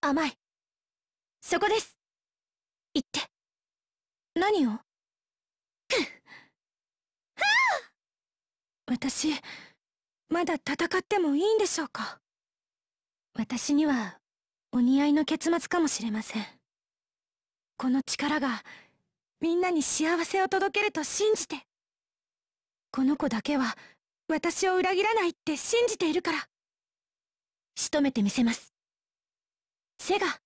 甘いそこです行って何を私まだ戦ってもいいんでしょうか私にはお似合いの結末かもしれませんこの力がみんなに幸せを届けると信じてこの子だけは私を裏切らないって信じているから仕留めてみせますシが。